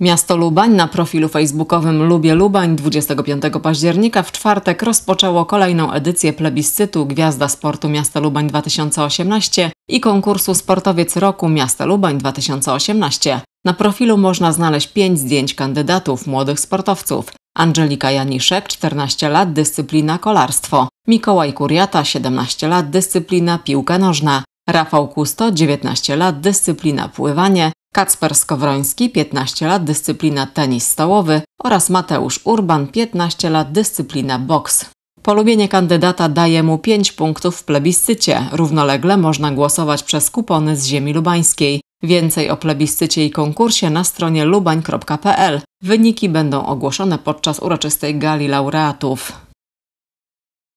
Miasto Lubań na profilu facebookowym Lubię Lubań 25 października w czwartek rozpoczęło kolejną edycję plebiscytu Gwiazda Sportu Miasta Lubań 2018 i konkursu Sportowiec Roku Miasta Lubań 2018. Na profilu można znaleźć pięć zdjęć kandydatów młodych sportowców. Angelika Janiszek, 14 lat, dyscyplina kolarstwo. Mikołaj Kuriata, 17 lat, dyscyplina piłka nożna. Rafał Kusto, 19 lat, dyscyplina pływanie Kacper Skowroński 15 lat dyscyplina tenis stołowy oraz Mateusz Urban 15 lat dyscyplina boks. Polubienie kandydata daje mu 5 punktów w plebiscycie. Równolegle można głosować przez kupony z ziemi lubańskiej. Więcej o plebiscycie i konkursie na stronie lubań.pl. Wyniki będą ogłoszone podczas uroczystej gali laureatów.